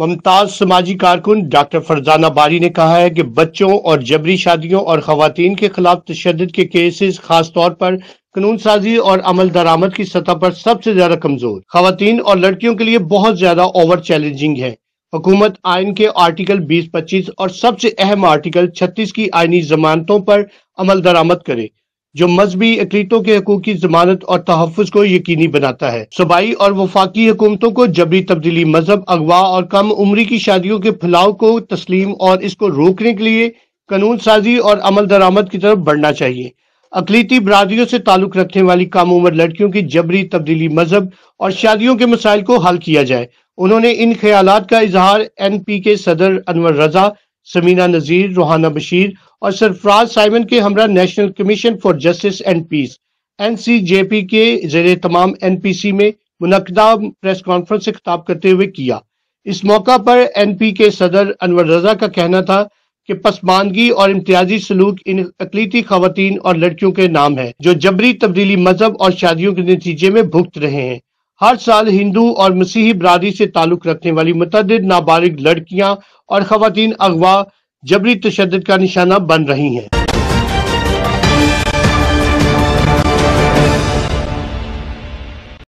मुमताज समाजी कारकुन डॉक्टर फरजाना बारी ने कहा है कि बच्चों और जबरी शादियों और खातन के खिलाफ तशद के केसेस तौर पर कानून साजी और अमल दरामद की सतह पर सबसे ज्यादा कमजोर खातन और लड़कियों के लिए बहुत ज्यादा ओवर चैलेंजिंग है हुकूमत आयन के आर्टिकल 20, 25 और सबसे अहम आर्टिकल 36 की आयनी जमानतों पर अमल दरामद करे जो मजहबी अकलीतों के हकूक की जमानत और तहफ़ को यकीनी बनाता है सूबाई और वफाकी हुकूमतों को जबरी तब्दीली मजहब अगवा और कम उम्री की शादियों के फैलाव को तस्लीम और इसको रोकने के लिए कानून साजी और अमल दरामद की तरफ बढ़ना चाहिए अकलीती बरदरीों से ताल्लुक रखने वाली कम उम्र लड़कियों की जबरी तब्दीली मजहब और शादियों के मसाइल को हल किया जाए उन्होंने इन ख्याल का इजहार एन पी के सदर अनवर रजा समीना नजीर रोहाना बशीर और सरफराज साइमन के हमरा national commission for justice and peace N C J P के जेर तमाम एन पी सी में मुनदा प्रेस कॉन्फ्रेंस से खिताब करते हुए किया इस मौका पर एन पी के सदर अनवर रजा का कहना था कि पसमानगी और इम्तियाजी सलूक इन अकलीती खातन और लड़कियों के नाम है जो जबरी तब्दीली मजहब और शादियों के नतीजे में भुगत रहे हैं हर साल हिंदू और मसीही बरदरी से ताल्लुक रखने वाली मुतद नाबालिग लड़कियां और खातन अगवा जबरी तशद का निशाना बन रही हैं